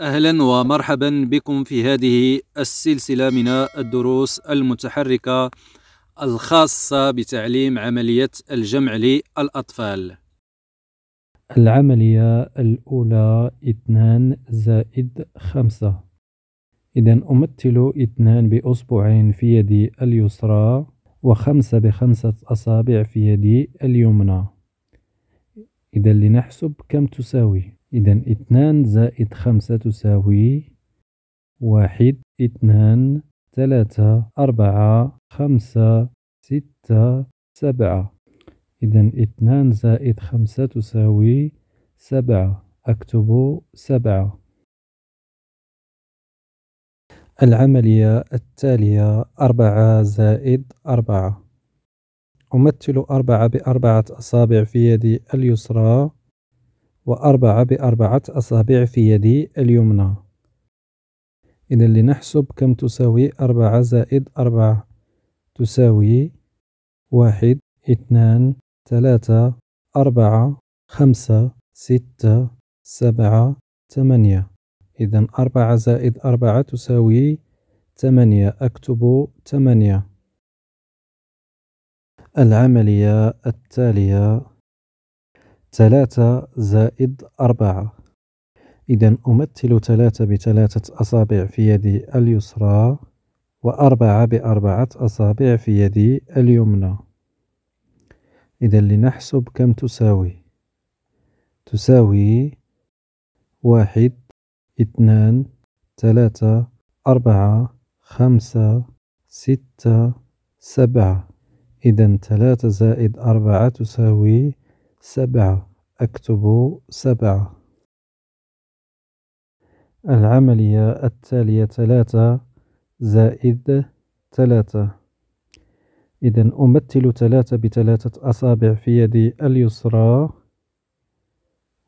اهلا ومرحبا بكم في هذه السلسله من الدروس المتحركه الخاصه بتعليم عمليه الجمع للاطفال العمليه الاولى 2 زائد 5 اذا امثل 2 باصبعين في يدي اليسرى وخمسة بخمسة أصابع في يدي اليمنى إذا لنحسب كم تساوي إذا اثنان زائد خمسة تساوي واحد اثنان ثلاثة أربعة خمسة ستة سبعة إذا اثنان زائد خمسة تساوي سبعة أكتب سبعة العملية التالية أربعة زائد أربعة أمثل أربعة بأربعة أصابع في يدي اليسرى وأربعة بأربعة أصابع في يدي اليمنى إذا لنحسب كم تساوي أربعة زائد أربعة تساوي واحد اثنان ثلاثة أربعة خمسة ستة سبعة ثمانية إذا أربعة زائد أربعة تساوي ثمانية أكتب ثمانية العملية التالية ثلاثة زائد أربعة إذا أمثل ثلاثة بثلاثة أصابع في يدي اليسرى وأربعة بأربعة أصابع في يدي اليمنى إذا لنحسب كم تساوي تساوي واحد اثنان ثلاثة أربعة خمسة ستة سبعة إذا ثلاثة زائد أربعة تساوي سبعة أكتب سبعة العملية التالية ثلاثة زائد ثلاثة إذا أمثل ثلاثة بثلاثة أصابع في يدي اليسرى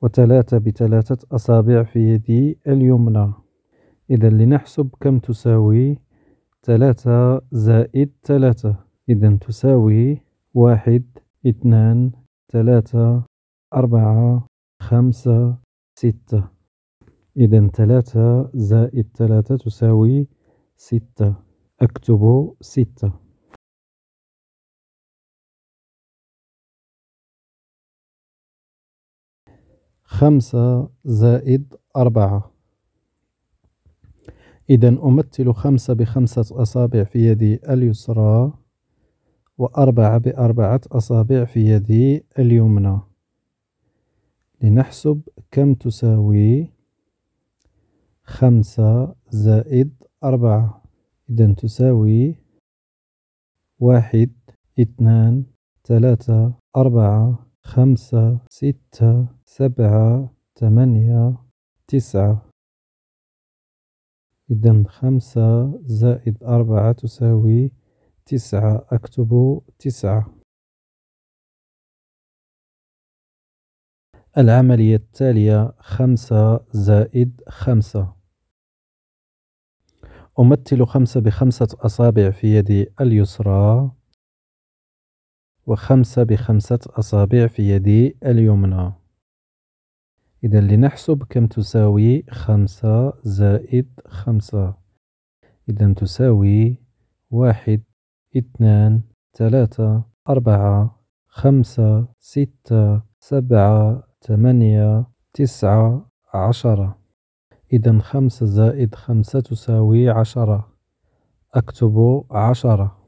وثلاثة بثلاثة أصابع في يدي اليمنى إذا لنحسب كم تساوي ثلاثة زائد ثلاثة إذا تساوي واحد اثنان ثلاثة أربعة خمسة ستة إذا ثلاثة زائد ثلاثة تساوي ستة أكتب ستة خمسة زائد أربعة إذا أمثل خمسة بخمسة أصابع في يدي اليسرى وأربعة بأربعة أصابع في يدي اليمنى لنحسب كم تساوي خمسة زائد أربعة إذا تساوي واحد اثنان ثلاثة أربعة خمسة ستة سبعة ثمانية تسعة إذا خمسة زائد أربعة تساوي تسعة أكتب تسعة العملية التالية خمسة زائد خمسة أمثل خمسة بخمسة أصابع في يدي اليسرى وخمسة بخمسة أصابع في يدي اليمنى إذا لنحسب كم تساوي خمسة زائد خمسة إذا تساوي واحد اثنان ثلاثة أربعة خمسة ستة سبعة ثمانية تسعة عشرة إذا خمسة زائد خمسة تساوي عشرة أكتب عشرة